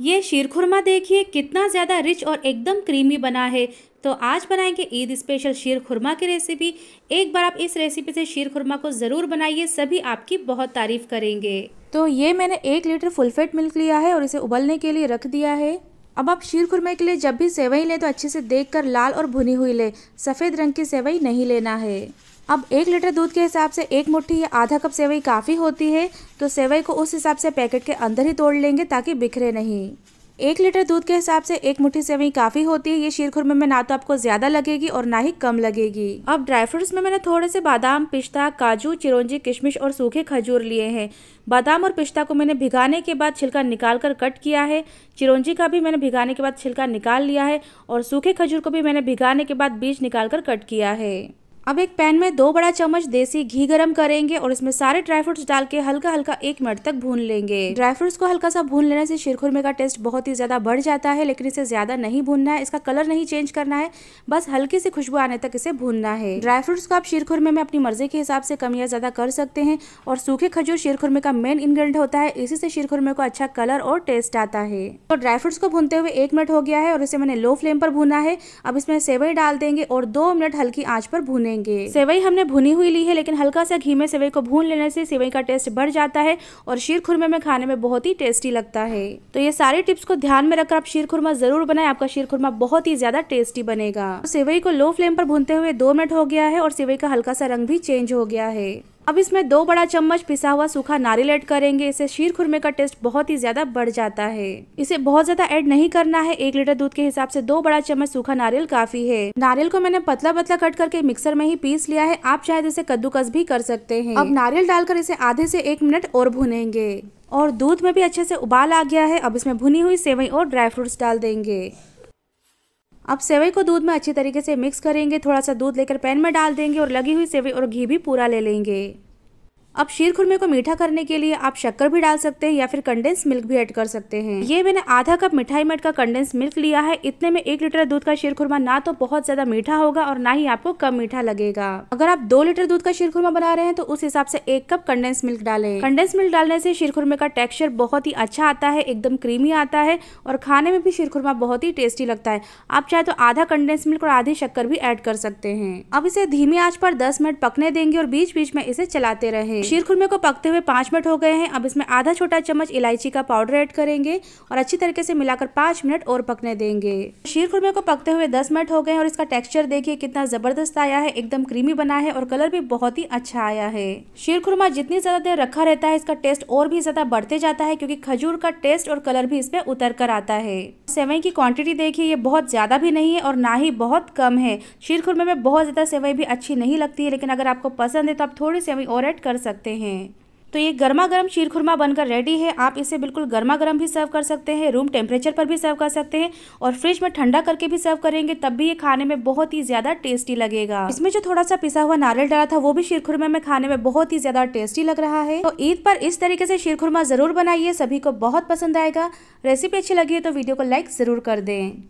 ये शीरखुरमा देखिए कितना ज़्यादा रिच और एकदम क्रीमी बना है तो आज बनाएंगे ईद स्पेशल शीर खुरमा की रेसिपी एक बार आप इस रेसिपी से शीर खुरमा को ज़रूर बनाइए सभी आपकी बहुत तारीफ़ करेंगे तो ये मैंने एक लीटर फुल फैट मिल्क लिया है और इसे उबलने के लिए रख दिया है अब आप शीर खुरमे के लिए जब भी सेवई लें तो अच्छे से देख कर लाल और भुनी हुई लें सफ़ेद रंग की सेवई नहीं लेना है अब एक लीटर दूध के हिसाब से एक मुट्ठी या आधा कप सेवई काफ़ी होती है तो सेवई को उस हिसाब से पैकेट के अंदर ही तोड़ लेंगे ताकि बिखरे नहीं एक लीटर दूध के हिसाब से एक मुट्ठी सेवई काफ़ी होती है ये शीरखुरमे में ना तो आपको ज़्यादा लगेगी और ना ही कम लगेगी अब ड्राई फ्रूट्स में मैंने थोड़े से बादाम पिस्ता काजू चिरौंजी किशमिश और सूखे खजूर लिए हैं बादाम और पिस्ता को मैंने भिगाने के बाद छिलका निकाल कर कट किया है चिरौंजी का भी मैंने भिगाने के बाद छिलका निकाल लिया है और सूखे खजूर को भी मैंने भिगाने के बाद बीज निकाल कर कट किया है अब एक पैन में दो बड़ा चम्मच देसी घी गरम करेंगे और इसमें सारे ड्राई फ्रूट्स डाल के हल्का हल्का एक मिनट तक भून लेंगे ड्राई फ्रूट्स को हल्का सा भून लेने से शिरखुरमे का टेस्ट बहुत ही ज्यादा बढ़ जाता है लेकिन इसे ज्यादा नहीं भूनना है इसका कलर नहीं चेंज करना है बस हल्की सी खुशबू आने तक इसे भूनना है ड्राई फ्रूट्स को आप शिरखुरमे में अपनी मर्जी के हिसाब से कम या ज्यादा कर सकते हैं और सूखे खजूर शिरखुरमे का मेन इंग्रेडिएंट होता है इसी से शिरखुरमे को अच्छा कलर और टेस्ट आता है तो ड्राई फ्रूट्स को भूनते हुए एक मिनट हो गया है और इसे मैंने लो फ्लेम पर भूना है अब इसमें सेवई डाल देंगे और दो मिनट हल्की आँच पर भूनेंगे लेंगे सेवई हमने भुनी हुई ली है लेकिन हल्का सा घी में सेवई को भून लेने से सेवई का टेस्ट बढ़ जाता है और शीर खुरमे में खाने में बहुत ही टेस्टी लगता है तो ये सारे टिप्स को ध्यान में रखकर आप शीर खुरमा जरूर बनाए आपका शीर खुरमा बहुत ही ज्यादा टेस्टी बनेगा सेवई को लो फ्लेम पर भूनते हुए दो मिनट हो गया है और सेवई का हल्का सा रंग भी चेंज हो गया है अब इसमें दो बड़ा चम्मच पिसा हुआ सूखा नारियल ऐड करेंगे इससे शीर खुरमे का टेस्ट बहुत ही ज्यादा बढ़ जाता है इसे बहुत ज्यादा ऐड नहीं करना है एक लीटर दूध के हिसाब से दो बड़ा चम्मच सूखा नारियल काफी है नारियल को मैंने पतला पतला कट करके मिक्सर में ही पीस लिया है आप चाहे तो इसे कद्दूकस भी कर सकते हैं अब नारियल डालकर इसे आधे से एक मिनट और भुनेंगे और दूध में भी अच्छे से उबाल आ गया है अब इसमें भुनी हुई सेवई और ड्राई फ्रूट्स डाल देंगे अब सेवई को दूध में अच्छी तरीके से मिक्स करेंगे थोड़ा सा दूध लेकर पैन में डाल देंगे और लगी हुई सेवई और घी भी पूरा ले लेंगे अब शीर खुरमे को मीठा करने के लिए आप शक्कर भी डाल सकते हैं या फिर कंडेंस मिल्क भी ऐड कर सकते हैं ये मैंने आधा कप मिठाई मेट का कंडेंस मिल्क लिया है इतने में एक लीटर दूध का शीर खुरमा ना तो बहुत ज्यादा मीठा होगा और ना ही आपको कम मीठा लगेगा अगर आप दो लीटर दूध का शीर खुरमा बना रहे हैं तो उस हिसाब से एक कप कंडेंस मिल्क डाले कंडेंस मिल्क डालने से शीर खुरमे का टेक्स्चर बहुत ही अच्छा आता है एकदम क्रीमी आता है और खाने में भी शीर खुरमा बहुत ही टेस्टी लगता है आप चाहे तो आधा कंडेंस मिल्क और आधी शक्कर भी एड कर सकते हैं अब इसे धीमी आँच पर दस मिनट पकने देंगे और बीच बीच में इसे चलाते रहे शीर खुरमे को पकते हुए पाँच मिनट हो गए हैं अब इसमें आधा छोटा चम्मच इलायची का पाउडर ऐड करेंगे और अच्छी तरीके से मिलाकर पाँच मिनट और पकने देंगे शीर खुरमे को पकते हुए दस मिनट हो गए हैं और इसका टेक्स्चर देखिए कितना ज़बरदस्त आया है एकदम क्रीमी बना है और कलर भी बहुत ही अच्छा आया है शीर खुरमा जितनी ज़्यादा देर रखा रहता है इसका टेस्ट और भी ज़्यादा बढ़ते जाता है क्योंकि खजूर का टेस्ट और कलर भी इसमें उतर कर आता है सेवई की क्वांटिटी देखिए ये बहुत ज़्यादा भी नहीं है और ना ही बहुत कम है शीर खुरमे में बहुत ज़्यादा सेवई भी अच्छी नहीं लगती है लेकिन अगर आपको पसंद है तो आप थोड़ी सेवई और ऐड कर सकते हैं तो ये गर्मा गर्म शीर खुरमा बनकर रेडी है आप इसे बिल्कुल गर्मा गर्म भी सर्व कर सकते हैं रूम टेम्परेचर पर भी सर्व कर सकते हैं और फ्रिज में ठंडा करके भी सर्व करेंगे तब भी ये खाने में बहुत ही ज़्यादा टेस्टी लगेगा इसमें जो थोड़ा सा पिसा हुआ नारियल डाला था वो भी शीर खुरमा में खाने में बहुत ही ज़्यादा टेस्टी लग रहा है तो ईद पर इस तरीके से शीर खुरमा ज़रूर बनाइए सभी को बहुत पसंद आएगा रेसिपी अच्छी लगी है तो वीडियो को लाइक ज़रूर कर दें